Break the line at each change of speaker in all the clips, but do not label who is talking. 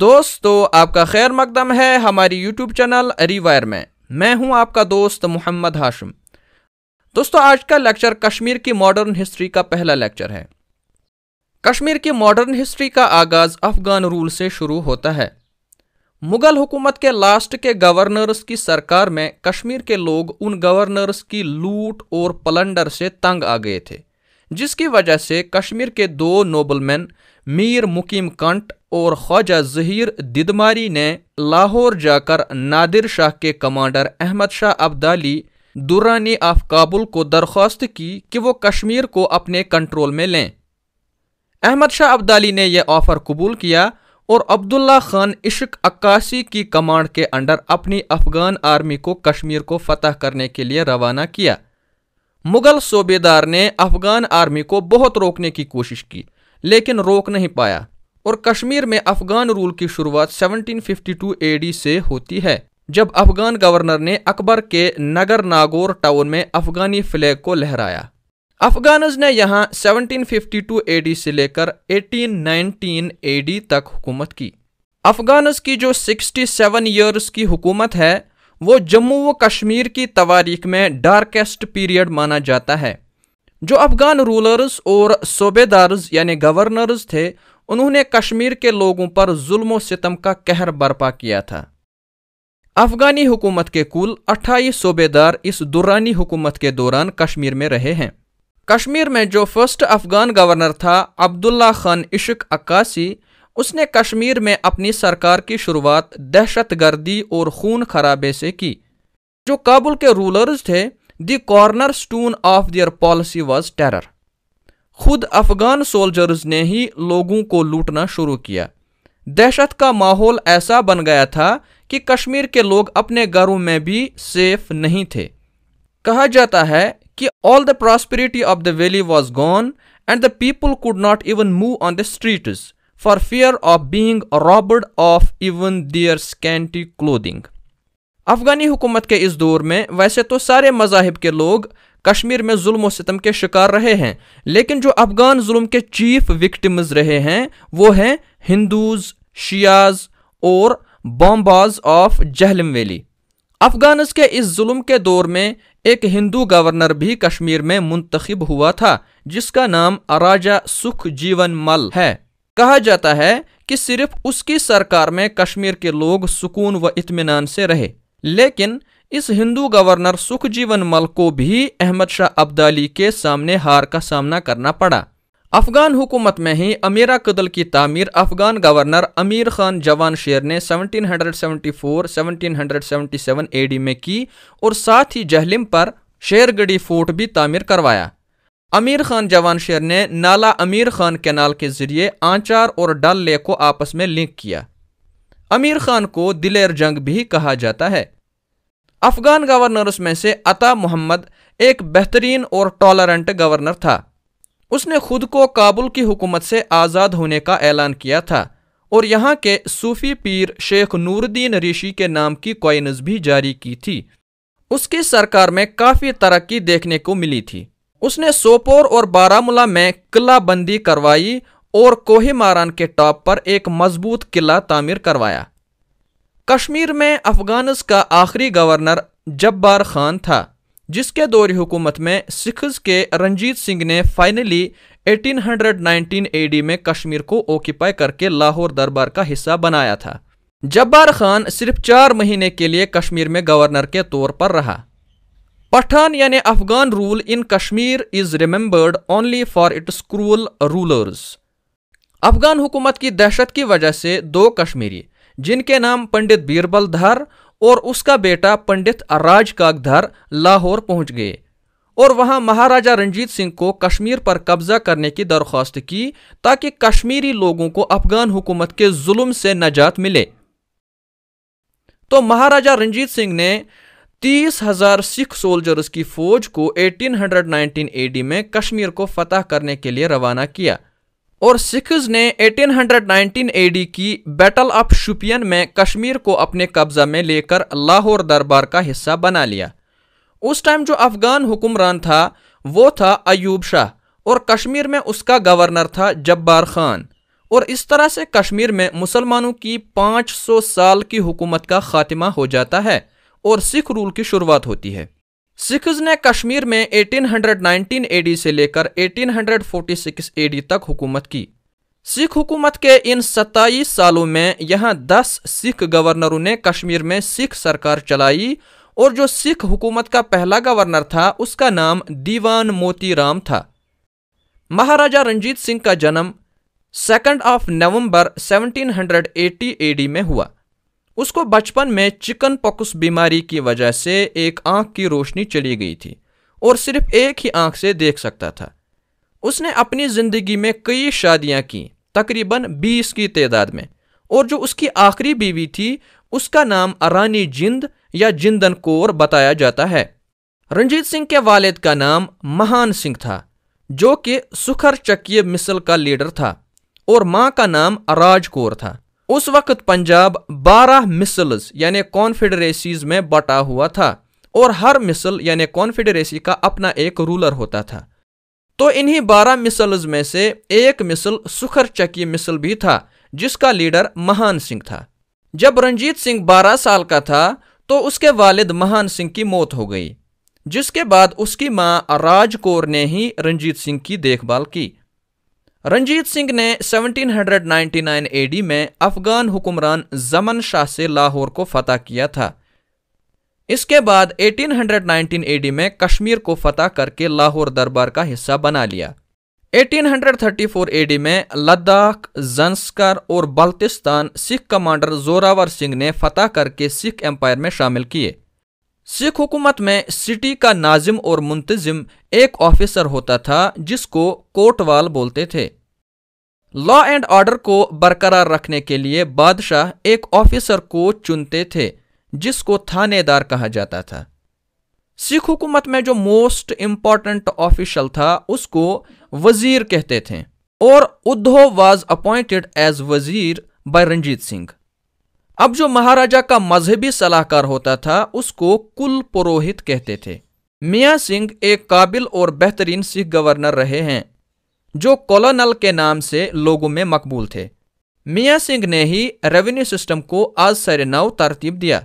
दोस्तों आपका खैर मकदम है हमारी यूट्यूब चैनल रिवायर में मैं हूं आपका दोस्त मोहम्मद हाशम दोस्तों आज का लेक्चर कश्मीर की मॉडर्न हिस्ट्री का पहला लेक्चर है कश्मीर की मॉडर्न हिस्ट्री का आगाज अफगान रूल से शुरू होता है मुगल हुकूमत के लास्ट के गवर्नर्स की सरकार में कश्मीर के लोग उन गवर्नर्स की लूट और पलंडर से तंग आ गए थे जिसकी वजह से कश्मीर के दो नोबलमैन मीर मुकीम कंट और ख्वाजा जहीर दिदमारी ने लाहौर जाकर नादिर शाह के कमांडर अहमद शाह अब्दाली दुरानी आफ काबुल को दरख्वास्त की कि वो कश्मीर को अपने कंट्रोल में लें अहमद शाह अब्दाली ने यह ऑफ़र कबूल किया और अब्दुल्ला खान इश्क अक्कासी की कमांड के अंडर अपनी अफगान आर्मी को कश्मीर को फतह करने के लिए रवाना किया मुगल सूबेदार ने अफगान आर्मी को बहुत रोकने की कोशिश की लेकिन रोक नहीं पाया और कश्मीर में अफगान रूल की शुरुआत 1752 एडी से होती है जब अफगान गवर्नर ने अकबर के नगर नागौर टाउन में अफगानी फ्लैग को लहराया अफगानज ने यहाँ 1752 एडी से लेकर 1819 एडी तक हुकूमत की अफगानज की जो 67 ईयर्स की हुकूमत है वो जम्मू व कश्मीर की तवारीख में डार्केस्ट पीरियड माना जाता है जो अफगान रूलर्स और सूबेदार्स यानी गवर्नर्स थे उन्होंने कश्मीर के लोगों पर जुल्म सितम का कहर बर्पा किया था अफगानी हुकूमत के कुल 28 सूबेदार इस दुरानी हुकूमत के दौरान कश्मीर में रहे हैं कश्मीर में जो फर्स्ट अफगान गवर्नर था अब्दुल्ला खान इशक अक्कासी उसने कश्मीर में अपनी सरकार की शुरुआत दहशतगर्दी और खून खराबे से की जो काबुल के रूलर्स थे the cornerstone of their policy was terror खुद अफगान सोल्जर्स ने ही लोगों को लूटना शुरू किया दहशत का माहौल ऐसा बन गया था कि कश्मीर के लोग अपने घरों में भी सेफ नहीं थे कहा जाता है कि all the prosperity of the valley was gone and the people could not even move on the streets for fear of being robbed of even their scanty clothing अफगानी हुकूमत के इस दौर में वैसे तो सारे मजाहब के लोग कश्मीर में जुल्म सितम के शिकार रहे हैं लेकिन जो अफगान जुल्म के चीफ विक्टिम्स रहे हैं वो हैं हिंदूज शियाज और बॉम्बाज ऑफ जहलम वैली अफगानस के इस जुल्म के दौर में एक हिंदू गवर्नर भी कश्मीर में मुंतखब हुआ था जिसका नाम अराजा सुख जीवन मल है कहा जाता है कि सिर्फ उसकी सरकार में कश्मीर के लोग सुकून व इतमान से रहे लेकिन इस हिंदू गवर्नर सुखजीवन मल को भी अहमद शाह अब्दाली के सामने हार का सामना करना पड़ा अफगान हुकूमत में ही अमीरा कदल की तामीर अफगान गवर्नर अमीर खान जवान शेर ने 1774, 1777 एडी में की और साथ ही जहलिम पर शेरगढ़ी फोर्ट भी तामीर करवाया अमीर खान जवान शेर ने नाला अमीर खान कैनाल के जरिए आंचार और डल लेक को आपस में लिंक किया अमीर खान को दिलेर जंग भी कहा जाता है अफगान गवर्नर्स में से अता मोहम्मद एक बेहतरीन और टॉलरेंट गवर्नर था उसने खुद को काबुल की हुकूमत से आज़ाद होने का ऐलान किया था और यहाँ के सूफी पीर शेख नूरुद्दीन ऋषि के नाम की कॉइन्स भी जारी की थी उसकी सरकार में काफ़ी तरक्की देखने को मिली थी उसने सोपोर और बारामूला में किला बंदी करवाई और कोहिमारान के टॉप पर एक मजबूत किला तामीर करवाया कश्मीर में अफगानस का आखिरी गवर्नर जब्बार खान था जिसके दौर हुकूमत में सिखस के रंजीत सिंह ने फाइनली 1819 एडी में कश्मीर को ऑक्यूपाई करके लाहौर दरबार का हिस्सा बनाया था जब्बार खान सिर्फ चार महीने के लिए कश्मीर में गवर्नर के तौर पर रहा पठान यानी Afghan rule in Kashmir is remembered only for its cruel rulers Afghan हुकूमत की दहशत की वजह से दो कश्मीरी जिनके नाम पंडित बीरबल धर और उसका बेटा पंडित अराज काकधार लाहौर पहुंच गए और वहां महाराजा रंजीत सिंह को कश्मीर पर कब्जा करने की दरख्वास्त की ताकि कश्मीरी लोगों को अफगान हुकूमत के जुल्म से नजात मिले तो महाराजा रंजीत सिंह ने तीस हजार सिख सोल्जर्स की फौज को 1819 एडी में कश्मीर को फतह करने के लिए रवाना किया और सिख्स ने 1819 एडी की बैटल ऑफ शुपियन में कश्मीर को अपने कब्जा में लेकर लाहौर दरबार का हिस्सा बना लिया उस टाइम जो अफगान हुक्मरान था वो था अयूब शाह और कश्मीर में उसका गवर्नर था जब्बार खान और इस तरह से कश्मीर में मुसलमानों की 500 साल की हुकूमत का खात्मा हो जाता है और सिख रूल की शुरुआत होती है सिखस ने कश्मीर में 1819 एडी से लेकर 1846 एडी तक हुकूमत की सिख हुकूमत के इन 27 सालों में यहाँ 10 सिख गवर्नरों ने कश्मीर में सिख सरकार चलाई और जो सिख हुकूमत का पहला गवर्नर था उसका नाम दीवान मोती राम था महाराजा रंजीत सिंह का जन्म सेकंड ऑफ नवंबर 1780 एडी में हुआ उसको बचपन में चिकन पॉक्स बीमारी की वजह से एक आंख की रोशनी चली गई थी और सिर्फ एक ही आंख से देख सकता था उसने अपनी ज़िंदगी में कई शादियां की तकरीबन 20 की तादाद में और जो उसकी आखिरी बीवी थी उसका नाम अरानी जिंद या जिंदन कौर बताया जाता है रंजीत सिंह के वालिद का नाम महान सिंह था जो कि सुखर चक्की मिसल का लीडर था और माँ का नाम अराज कौर था उस वक्त पंजाब 12 मिसल्स यानी कॉन्फेडरेसीज में बटा हुआ था और हर मिसल यानी कॉन्फेडरेसी का अपना एक रूलर होता था तो इन्हीं 12 मिसल्स में से एक मिसल सुखर चकी मिसल भी था जिसका लीडर महान सिंह था जब रंजीत सिंह 12 साल का था तो उसके वालिद महान सिंह की मौत हो गई जिसके बाद उसकी मां राज कौर ने ही रंजीत सिंह की देखभाल की रंजीत सिंह ने 1799 एडी में अफगान हुक्मरान जमन शाह से लाहौर को फतह किया था इसके बाद 1819 एडी में कश्मीर को फतह करके लाहौर दरबार का हिस्सा बना लिया 1834 एडी में लद्दाख जंस्कर और बल्तिस्तान सिख कमांडर जोरावर सिंह ने फतह करके सिख एम्पायर में शामिल किए सिख हुकूमत में सिटी का नाजिम और मुंतजिम एक ऑफिसर होता था जिसको कोटवाल बोलते थे लॉ एंड ऑर्डर को बरकरार रखने के लिए बादशाह एक ऑफिसर को चुनते थे जिसको थानेदार कहा जाता था सिख हुकूमत में जो मोस्ट इंपॉर्टेंट ऑफिशल था उसको वजीर कहते थे और उद्धव वाज अपॉइंटेड एज वजीर बाय रंजीत सिंह अब जो महाराजा का मजहबी सलाहकार होता था उसको कुल पुरोहित कहते थे मियाँ सिंह एक काबिल और बेहतरीन सिख गवर्नर रहे हैं जो कॉलोनल के नाम से लोगों में मकबूल थे मियाँ सिंह ने ही रेवेन्यू सिस्टम को आज सर नव तरतीब दिया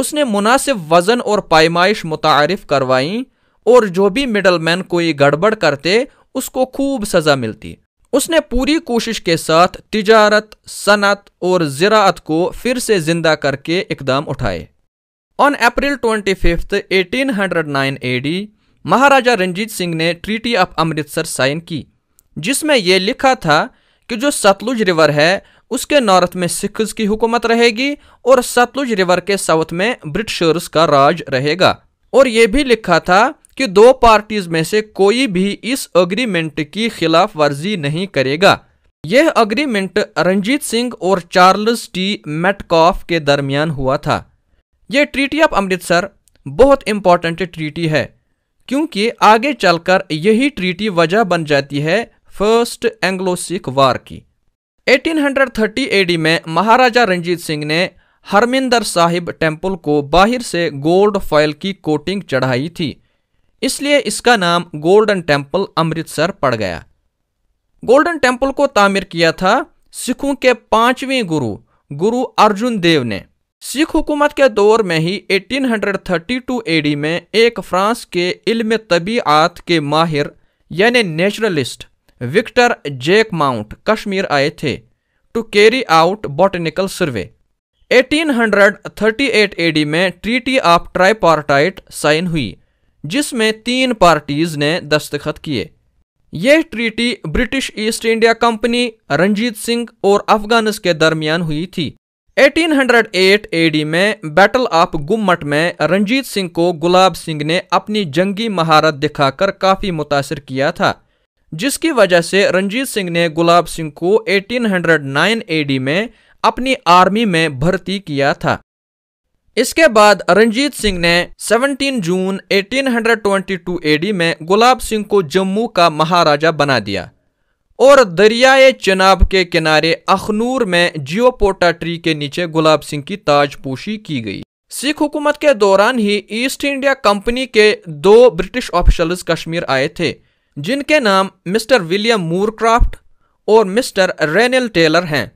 उसने मुनासिब वजन और पैमाइश मुतारफ करवाई और जो भी मिडलमैन कोई गड़बड़ करते उसको खूब सज़ा मिलती उसने पूरी कोशिश के साथ तिजारत सनत और ज़रात को फिर से जिंदा करके इकदाम उठाए on April 25, 1809 the Maharaja Ranjit Singh ने ट्रीटी ऑफ अमृतसर साइन की जिसमें यह लिखा था कि जो सतलुज रिवर है उसके नॉर्थ में सिखस की हुकूमत रहेगी और सतलुज रिवर के साउथ में ब्रिटिशर्स का राज रहेगा और यह भी लिखा था कि दो पार्टीज में से कोई भी इस अग्रीमेंट की खिलाफ वर्जी नहीं करेगा यह अग्रीमेंट रंजीत सिंह और चार्ल्स टी मेटकॉफ के दरमियान हुआ था यह ट्रीटी ऑफ अमृतसर बहुत इंपॉर्टेंट ट्रीटी है क्योंकि आगे चलकर यही ट्रीटी वजह बन जाती है फर्स्ट एंग्लो सिख वार की 1830 एडी में महाराजा रंजीत सिंह ने हरमिंदर साहिब टेम्पल को बाहर से गोल्ड फॉयल की कोटिंग चढ़ाई थी इसलिए इसका नाम गोल्डन टेम्पल अमृतसर पड़ गया गोल्डन टेम्पल को तामिर किया था सिखों के पांचवें गुरु गुरु अर्जुन देव ने सिख हुकूमत के दौर में ही 1832 एडी में एक फ्रांस के इल्म तबीआत के माहिर यानी naturalist Victor Jacquemont mount Kashmir आए थे to carry out botanical survey 1838 AD में ट्रीटी ऑफ ट्राइपार्टाइट साइन हुई जिसमें तीन पार्टीज ने दस्तखत किए यह treaty British East India Company Ranjit Singh और अफगानिस के दरमियान हुई थी 1808 एडी में बैटल ऑफ गुम्मट में रंजीत सिंह को गुलाब सिंह ने अपनी जंगी महारत दिखाकर काफ़ी मुतासर किया था जिसकी वजह से रंजीत सिंह ने गुलाब सिंह को 1809 एडी में अपनी आर्मी में भर्ती किया था इसके बाद रंजीत सिंह ने 17 जून 1822 एडी में गुलाब सिंह को जम्मू का महाराजा बना दिया और दरियाए चनाब के किनारे अखनूर में जियोपोटा ट्री के नीचे गुलाब सिंह की ताजपोशी की गई सिख हुकूमत के दौरान ही ईस्ट इंडिया कंपनी के दो ब्रिटिश ऑफिशल्स कश्मीर आए थे जिनके नाम मिस्टर विलियम मूरक्राफ्ट और मिस्टर रेनल टेलर हैं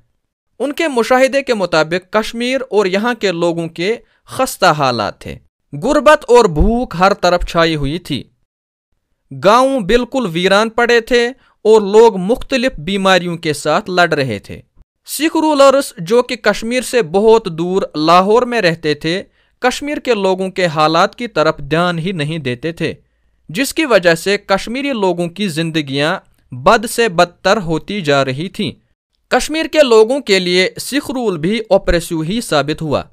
उनके मुशाहिदे के मुताबिक कश्मीर और यहाँ के लोगों के खस्ता हालात थे गुर्बत और भूख हर तरफ छाई हुई थी गांव बिल्कुल वीरान पड़े थे और लोग मुख्तलिफ बीमारियों के साथ लड़ रहे थे सिख रूलर्स जो कि कश्मीर से बहुत दूर लाहौर में रहते थे कश्मीर के लोगों के हालात की तरफ ध्यान ही नहीं देते थे जिसकी वजह से कश्मीरी लोगों की जिंदगियां बद से बदतर होती जा रही थीं कश्मीर के लोगों के लिए सिख रूल भी ऑपरेसिव ही साबित हुआ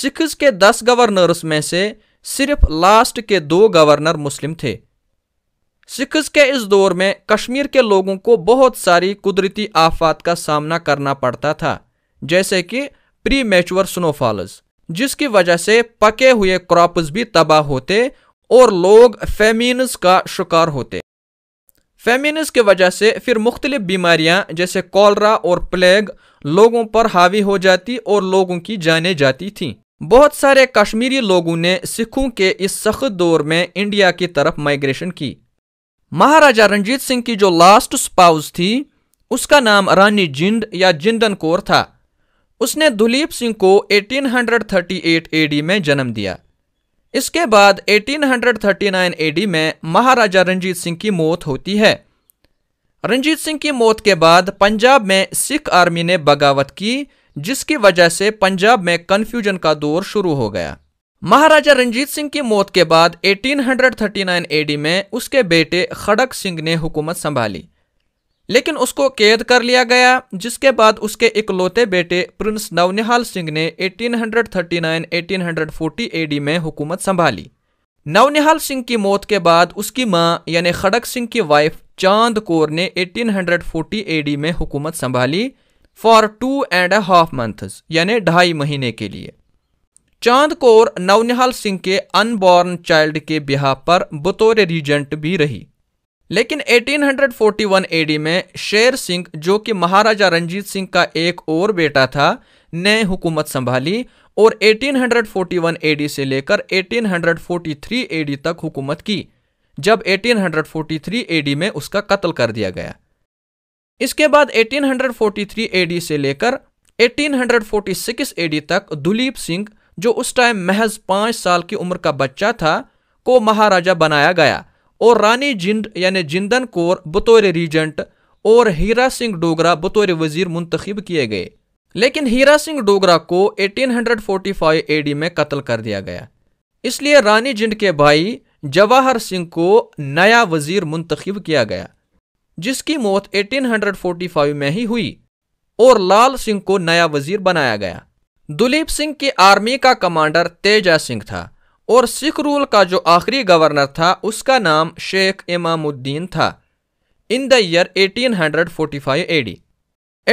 सिख्स के दस गवर्नर्स में से सिर्फ लास्ट के दो गवर्नर मुस्लिम थे सिख्स के इस दौर में कश्मीर के लोगों को बहुत सारी कुदरती आफात का सामना करना पड़ता था जैसे कि प्री मेचुअर स्नोफॉल्स जिसकी वजह से पके हुए क्रॉप्स भी तबाह होते और लोग फेमीनस का शिकार होते फेमिनज की वजह से फिर मुख्तलिफ बीमारियाँ जैसे कॉलरा और प्लेग लोगों पर हावी हो जाती और लोगों की जाने जाती थीं बहुत सारे कश्मीरी लोगों ने सिखों के इस सख्त दौर में इंडिया की तरफ माइग्रेशन की महाराजा रंजीत सिंह की जो लास्ट स्पाउस थी उसका नाम रानी जिंद या जिंदन कौर था उसने दुलीप सिंह को 1838 एडी में जन्म दिया इसके बाद 1839 एडी में महाराजा रंजीत सिंह की मौत होती है रंजीत सिंह की मौत के बाद पंजाब में सिख आर्मी ने बगावत की जिसकी वजह से पंजाब में कन्फ्यूजन का दौर शुरू हो गया महाराजा रंजीत सिंह की मौत के बाद 1839 एडी में उसके बेटे खड़क सिंह ने हुकूमत संभाली लेकिन उसको कैद कर लिया गया जिसके बाद उसके इकलौते बेटे प्रिंस नवनिहाल सिंह ने 1839-1840 एडी में हुकूमत संभाली नवनिहाल सिंह की मौत के बाद उसकी माँ यानी खड़क सिंह की वाइफ चांद कौर ने 1840 एडी में हुकूमत संभाली for two and half months यानी ढाई महीने के लिए चांद कौर नवनिहाल सिंह के अनबॉर्न चाइल्ड के ब्याह पर बतौर रीजेंट भी रही लेकिन 1841 एडी में शेर सिंह जो कि महाराजा रंजीत सिंह का एक और बेटा था ने हुकूमत संभाली और 1841 एडी से लेकर 1843 एडी तक हुकूमत की जब 1843 एडी में उसका कत्ल कर दिया गया इसके बाद 1843 एडी से लेकर 1846 एडी तक दुलीप सिंह जो उस टाइम महज पांच साल की उम्र का बच्चा था को महाराजा बनाया गया और रानी जिंद यानी जिंदन कौर बतौर रीजेंट और हीरा सिंह डोगरा बतौर वजीर मुंतखब किए गए लेकिन हीरा सिंह डोगरा को 1845 एडी में कत्ल कर दिया गया इसलिए रानी जिंद के भाई जवाहर सिंह को नया वजीर मुंतखब किया गया जिसकी मौत 1845 में ही हुई और लाल सिंह को नया वजीर बनाया गया दुलीप सिंह की आर्मी का कमांडर तेजा सिंह था और सिख रूल का जो आखिरी गवर्नर था उसका नाम शेख इमामुद्दीन था in the year 1845 AD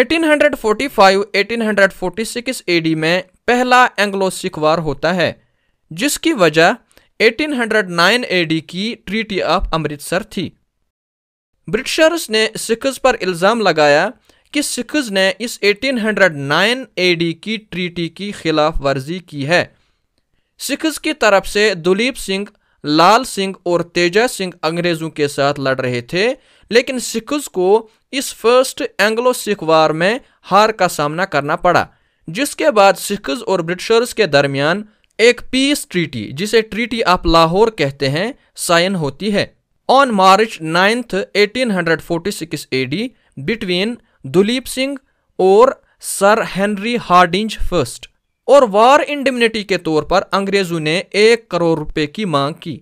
1845 1846 AD में पहला एंग्लो सिख वार होता है जिसकी वजह 1809 एडी की ट्रीटी ऑफ अमृतसर थी ब्रिटिशर्स ने सिखज पर इल्ज़ाम लगाया कि सिखज ने इस 1809 एडी की ट्रीटी की खिलाफ वर्जी की है सिखस की तरफ से दुलीप सिंह लाल सिंह और तेजा सिंह अंग्रेजों के साथ लड़ रहे थे लेकिन सिखस को इस फर्स्ट एंग्लो सिख वार में हार का सामना करना पड़ा जिसके बाद सिखस और ब्रिटिशर्स के दरमियान एक पीस ट्रीटी जिसे ट्रीटी ऑफ लाहौर कहते हैं साइन होती है on March ninth 1846 AD between Duleep Singh और सर हेनरी हार्डिंज फर्स्ट और वार इंडिम्निटी के तौर पर अंग्रेजों ने एक करोड़ रुपए की मांग की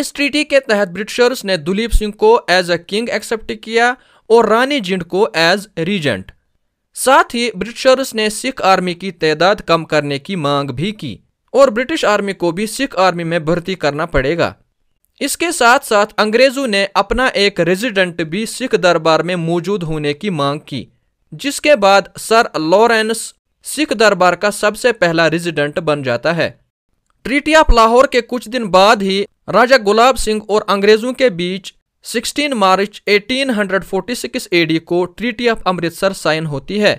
इस ट्रीटी के तहत ब्रिटिशर्स ने दुलीप सिंह को एज ए किंग एक्सेप्ट किया और रानी जिंड को एज रीजेंट साथ ही ब्रिटिशर्स ने सिख आर्मी की तादाद कम करने की मांग भी की और ब्रिटिश आर्मी को भी सिख आर्मी में भर्ती करना पड़ेगा इसके साथ साथ अंग्रेजों ने अपना एक रेजिडेंट भी सिख दरबार में मौजूद होने की मांग की जिसके बाद सर लॉरेंस सिख दरबार का सबसे पहला रेजिडेंट बन जाता है ट्रीटी ऑफ लाहौर के कुछ दिन बाद ही राजा गुलाब सिंह और अंग्रेजों के बीच 16 मार्च 1846 एडी को ट्रीटी ऑफ अमृतसर साइन होती है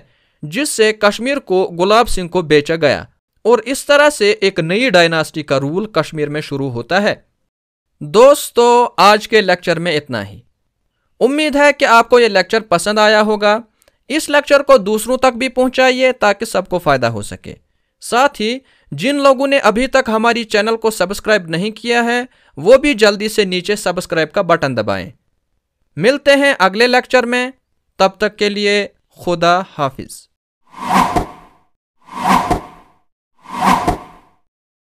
जिससे कश्मीर को गुलाब सिंह को बेचा गया और इस तरह से एक नई डायनास्टी का रूल कश्मीर में शुरू होता है दोस्तों आज के लेक्चर में इतना ही उम्मीद है कि आपको यह लेक्चर पसंद आया होगा इस लेक्चर को दूसरों तक भी पहुंचाइए ताकि सबको फ़ायदा हो सके साथ ही जिन लोगों ने अभी तक हमारी चैनल को सब्सक्राइब नहीं किया है वो भी जल्दी से नीचे सब्सक्राइब का बटन दबाएं। मिलते हैं अगले लेक्चर में तब तक के लिए खुदा हाफिज़